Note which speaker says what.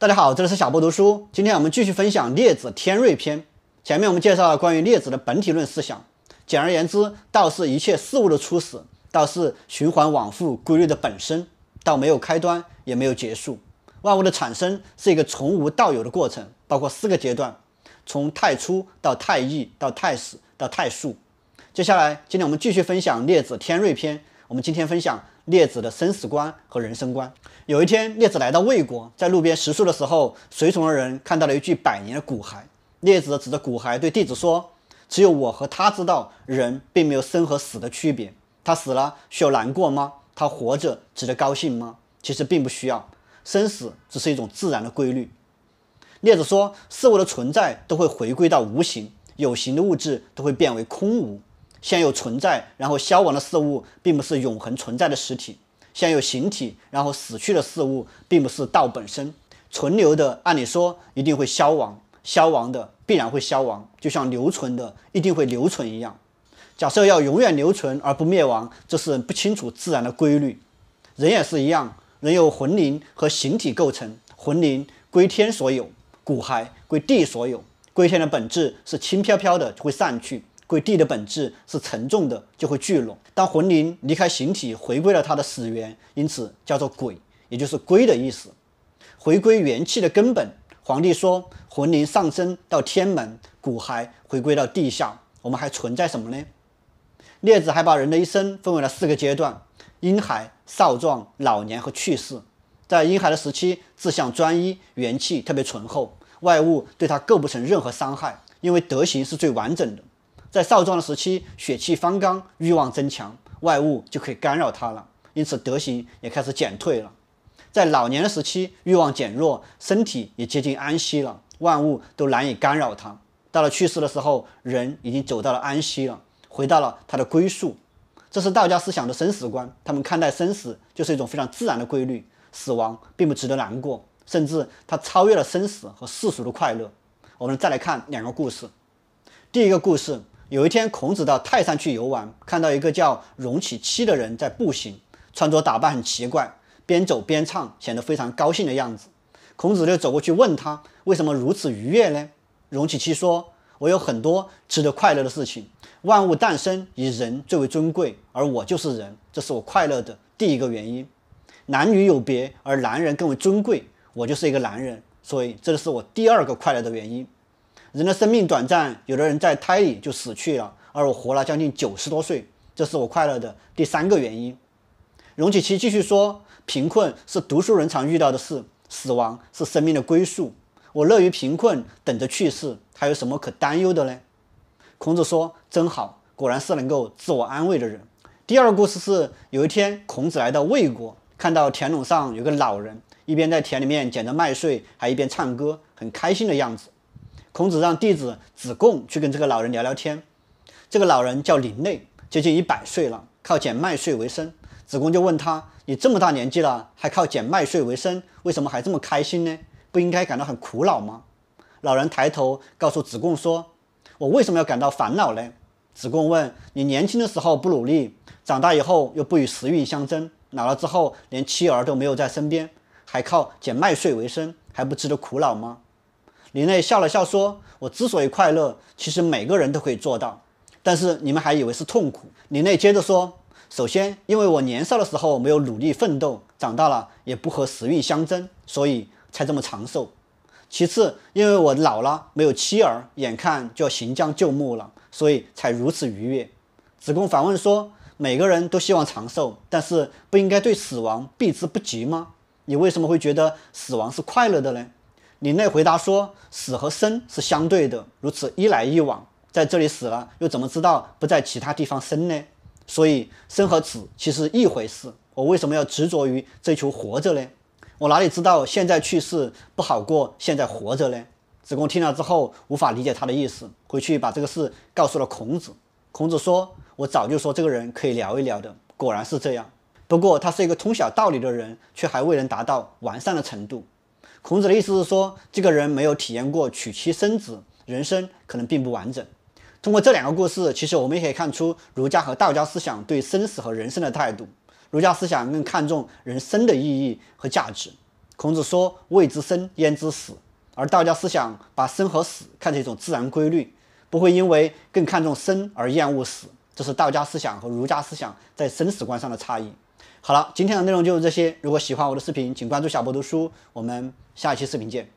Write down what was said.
Speaker 1: 大家好，这里是小波读书。今天我们继续分享《列子·天瑞篇》。前面我们介绍了关于列子的本体论思想。简而言之，道是一切事物的初始，道是循环往复规律的本身，道没有开端，也没有结束。万物的产生是一个从无到有的过程，包括四个阶段：从太初到太易，到太始，到太素。接下来，今天我们继续分享《列子·天瑞篇》。我们今天分享列子的生死观和人生观。有一天，列子来到魏国，在路边食宿的时候，随从的人看到了一具百年的骨骸。列子指着骨骸对弟子说：“只有我和他知道，人并没有生和死的区别。他死了需要难过吗？他活着值得高兴吗？其实并不需要。生死只是一种自然的规律。”列子说：“事物的存在都会回归到无形，有形的物质都会变为空无。先有存在，然后消亡的事物，并不是永恒存在的实体。”先有形体，然后死去的事物并不是道本身存留的。按理说，一定会消亡；消亡的必然会消亡，就像留存的一定会留存一样。假设要永远留存而不灭亡，这是不清楚自然的规律。人也是一样，人由魂灵和形体构成，魂灵归天所有，骨骸归地所有。归天的本质是轻飘飘的，会散去。鬼地的本质是沉重的，就会聚拢。当魂灵离开形体，回归了它的始源，因此叫做鬼，也就是“归”的意思。回归元气的根本，皇帝说：魂灵上升到天门，骨骸回归到地下，我们还存在什么呢？列子还把人的一生分为了四个阶段：婴孩、少壮、老年和去世。在婴孩的时期，志向专一，元气特别醇厚，外物对他构不成任何伤害，因为德行是最完整的。在少壮的时期，血气方刚，欲望增强，外物就可以干扰他了，因此德行也开始减退了。在老年的时期，欲望减弱，身体也接近安息了，万物都难以干扰他。到了去世的时候，人已经走到了安息了，回到了他的归宿。这是道家思想的生死观，他们看待生死就是一种非常自然的规律，死亡并不值得难过，甚至它超越了生死和世俗的快乐。我们再来看两个故事，第一个故事。有一天，孔子到泰山去游玩，看到一个叫荣启期的人在步行，穿着打扮很奇怪，边走边唱，显得非常高兴的样子。孔子就走过去问他，为什么如此愉悦呢？荣启期说：“我有很多值得快乐的事情。万物诞生，以人最为尊贵，而我就是人，这是我快乐的第一个原因。男女有别，而男人更为尊贵，我就是一个男人，所以这是我第二个快乐的原因。”人的生命短暂，有的人在胎里就死去了，而我活了将近九十多岁，这是我快乐的第三个原因。荣启期继续说：“贫困是读书人常遇到的事，死亡是生命的归宿。我乐于贫困，等着去世，还有什么可担忧的呢？”孔子说：“真好，果然是能够自我安慰的人。”第二个故事是，有一天孔子来到魏国，看到田垄上有个老人，一边在田里面捡着麦穗，还一边唱歌，很开心的样子。孔子让弟子子贡去跟这个老人聊聊天。这个老人叫林内，接近一百岁了，靠捡麦穗为生。子贡就问他：“你这么大年纪了，还靠捡麦穗为生，为什么还这么开心呢？不应该感到很苦恼吗？”老人抬头告诉子贡说：“我为什么要感到烦恼呢？”子贡问：“你年轻的时候不努力，长大以后又不与时运相争，老了之后连妻儿都没有在身边，还靠捡麦穗为生，还不值得苦恼吗？”林内笑了笑说：“我之所以快乐，其实每个人都可以做到。但是你们还以为是痛苦。”林内接着说：“首先，因为我年少的时候没有努力奋斗，长大了也不和时运相争，所以才这么长寿。其次，因为我老了没有妻儿，眼看就要行将就木了，所以才如此愉悦。”子贡反问说：“每个人都希望长寿，但是不应该对死亡避之不及吗？你为什么会觉得死亡是快乐的呢？”林内回答说：“死和生是相对的，如此一来一往，在这里死了，又怎么知道不在其他地方生呢？所以生和死其实一回事。我为什么要执着于追求活着呢？我哪里知道现在去世不好过，现在活着呢？”子贡听了之后无法理解他的意思，回去把这个事告诉了孔子。孔子说：“我早就说这个人可以聊一聊的，果然是这样。不过他是一个通晓道理的人，却还未能达到完善的程度。”孔子的意思是说，这个人没有体验过娶妻生子，人生可能并不完整。通过这两个故事，其实我们也可以看出儒家和道家思想对生死和人生的态度。儒家思想更看重人生的意义和价值。孔子说：“未知生，焉知死。”而道家思想把生和死看成一种自然规律，不会因为更看重生而厌恶死。这是道家思想和儒家思想在生死观上的差异。好了，今天的内容就是这些。如果喜欢我的视频，请关注小博读书。我们下一期视频见。